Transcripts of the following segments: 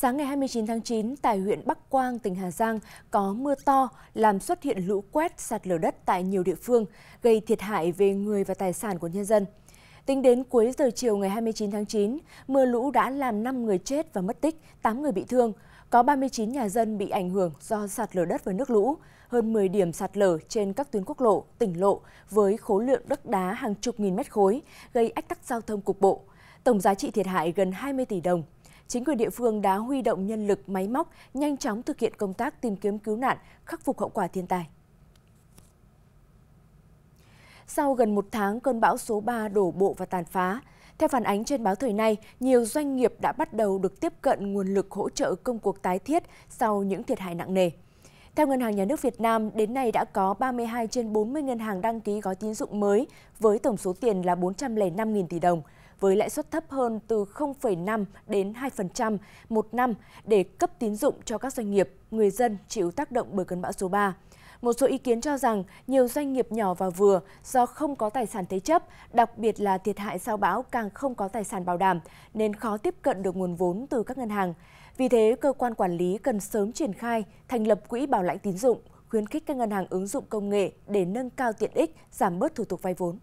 Sáng ngày 29 tháng 9, tại huyện Bắc Quang, tỉnh Hà Giang có mưa to làm xuất hiện lũ quét sạt lở đất tại nhiều địa phương, gây thiệt hại về người và tài sản của nhân dân. Tính đến cuối giờ chiều ngày 29 tháng 9, mưa lũ đã làm 5 người chết và mất tích, 8 người bị thương. Có 39 nhà dân bị ảnh hưởng do sạt lở đất và nước lũ, hơn 10 điểm sạt lở trên các tuyến quốc lộ, tỉnh lộ với khối lượng đất đá hàng chục nghìn mét khối, gây ách tắc giao thông cục bộ. Tổng giá trị thiệt hại gần 20 tỷ đồng chính quyền địa phương đã huy động nhân lực máy móc nhanh chóng thực hiện công tác tìm kiếm cứu nạn, khắc phục hậu quả thiên tai. Sau gần một tháng, cơn bão số 3 đổ bộ và tàn phá. Theo phản ánh trên báo thời nay, nhiều doanh nghiệp đã bắt đầu được tiếp cận nguồn lực hỗ trợ công cuộc tái thiết sau những thiệt hại nặng nề. Theo Ngân hàng Nhà nước Việt Nam, đến nay đã có 32 trên 40 ngân hàng đăng ký gói tín dụng mới với tổng số tiền là 405.000 tỷ đồng – với lãi suất thấp hơn từ 0,5 đến 2% một năm để cấp tín dụng cho các doanh nghiệp, người dân chịu tác động bởi cơn bão số 3. Một số ý kiến cho rằng nhiều doanh nghiệp nhỏ và vừa do không có tài sản thế chấp, đặc biệt là thiệt hại sau bão càng không có tài sản bảo đảm nên khó tiếp cận được nguồn vốn từ các ngân hàng. Vì thế, cơ quan quản lý cần sớm triển khai thành lập quỹ bảo lãnh tín dụng, khuyến khích các ngân hàng ứng dụng công nghệ để nâng cao tiện ích, giảm bớt thủ tục vay vốn.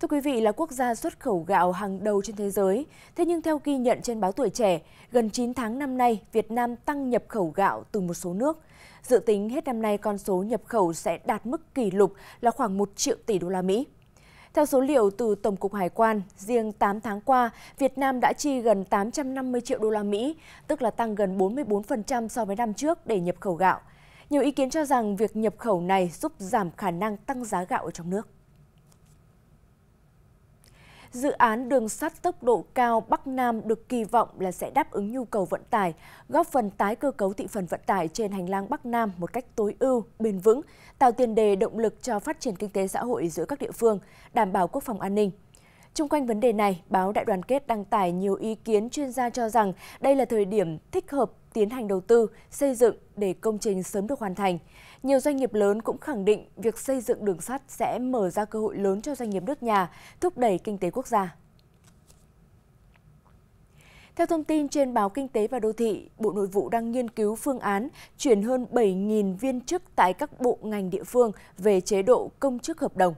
Thưa quý vị là quốc gia xuất khẩu gạo hàng đầu trên thế giới, thế nhưng theo ghi nhận trên báo Tuổi Trẻ, gần 9 tháng năm nay Việt Nam tăng nhập khẩu gạo từ một số nước. Dự tính hết năm nay con số nhập khẩu sẽ đạt mức kỷ lục là khoảng 1 triệu tỷ đô la Mỹ. Theo số liệu từ Tổng cục Hải quan, riêng 8 tháng qua, Việt Nam đã chi gần 850 triệu đô la Mỹ, tức là tăng gần 44% so với năm trước để nhập khẩu gạo. Nhiều ý kiến cho rằng việc nhập khẩu này giúp giảm khả năng tăng giá gạo ở trong nước dự án đường sắt tốc độ cao Bắc Nam được kỳ vọng là sẽ đáp ứng nhu cầu vận tải, góp phần tái cơ cấu thị phần vận tải trên hành lang Bắc Nam một cách tối ưu, bền vững, tạo tiền đề động lực cho phát triển kinh tế xã hội giữa các địa phương, đảm bảo quốc phòng an ninh. Trung quanh vấn đề này, báo Đại đoàn kết đăng tải nhiều ý kiến chuyên gia cho rằng đây là thời điểm thích hợp tiến hành đầu tư, xây dựng để công trình sớm được hoàn thành. Nhiều doanh nghiệp lớn cũng khẳng định việc xây dựng đường sắt sẽ mở ra cơ hội lớn cho doanh nghiệp nước nhà, thúc đẩy kinh tế quốc gia. Theo thông tin trên báo Kinh tế và Đô thị, Bộ Nội vụ đang nghiên cứu phương án chuyển hơn 7.000 viên chức tại các bộ ngành địa phương về chế độ công chức hợp đồng.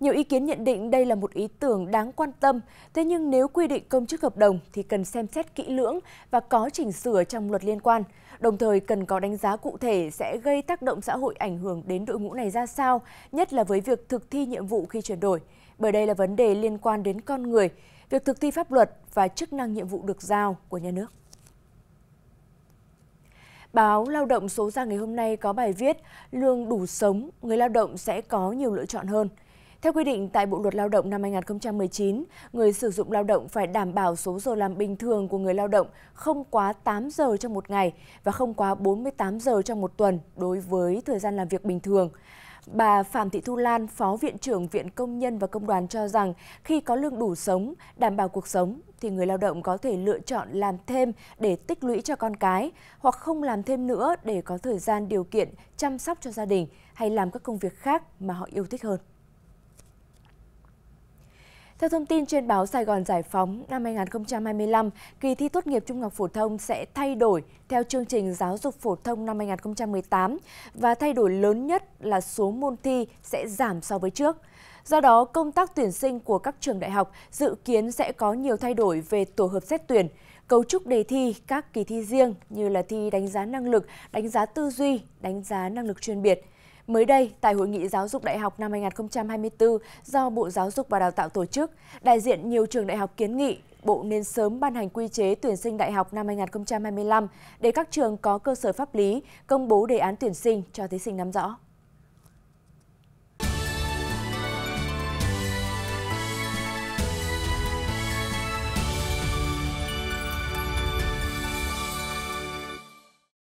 Nhiều ý kiến nhận định đây là một ý tưởng đáng quan tâm, thế nhưng nếu quy định công chức hợp đồng thì cần xem xét kỹ lưỡng và có chỉnh sửa trong luật liên quan, đồng thời cần có đánh giá cụ thể sẽ gây tác động xã hội ảnh hưởng đến đội ngũ này ra sao, nhất là với việc thực thi nhiệm vụ khi chuyển đổi. Bởi đây là vấn đề liên quan đến con người, việc thực thi pháp luật và chức năng nhiệm vụ được giao của nhà nước. Báo Lao động số ra ngày hôm nay có bài viết Lương đủ sống, người lao động sẽ có nhiều lựa chọn hơn. Theo quy định tại Bộ luật Lao động năm 2019, người sử dụng lao động phải đảm bảo số giờ làm bình thường của người lao động không quá 8 giờ trong một ngày và không quá 48 giờ trong một tuần đối với thời gian làm việc bình thường. Bà Phạm Thị Thu Lan, Phó Viện trưởng Viện Công nhân và Công đoàn cho rằng khi có lương đủ sống, đảm bảo cuộc sống, thì người lao động có thể lựa chọn làm thêm để tích lũy cho con cái hoặc không làm thêm nữa để có thời gian điều kiện chăm sóc cho gia đình hay làm các công việc khác mà họ yêu thích hơn. Theo thông tin trên báo Sài Gòn Giải Phóng, năm 2025, kỳ thi tốt nghiệp trung học phổ thông sẽ thay đổi theo chương trình giáo dục phổ thông năm 2018 và thay đổi lớn nhất là số môn thi sẽ giảm so với trước. Do đó, công tác tuyển sinh của các trường đại học dự kiến sẽ có nhiều thay đổi về tổ hợp xét tuyển, cấu trúc đề thi, các kỳ thi riêng như là thi đánh giá năng lực, đánh giá tư duy, đánh giá năng lực chuyên biệt – Mới đây, tại Hội nghị Giáo dục Đại học năm 2024 do Bộ Giáo dục và Đào tạo tổ chức, đại diện nhiều trường đại học kiến nghị Bộ nên sớm ban hành quy chế tuyển sinh đại học năm 2025 để các trường có cơ sở pháp lý công bố đề án tuyển sinh cho thí sinh nắm rõ.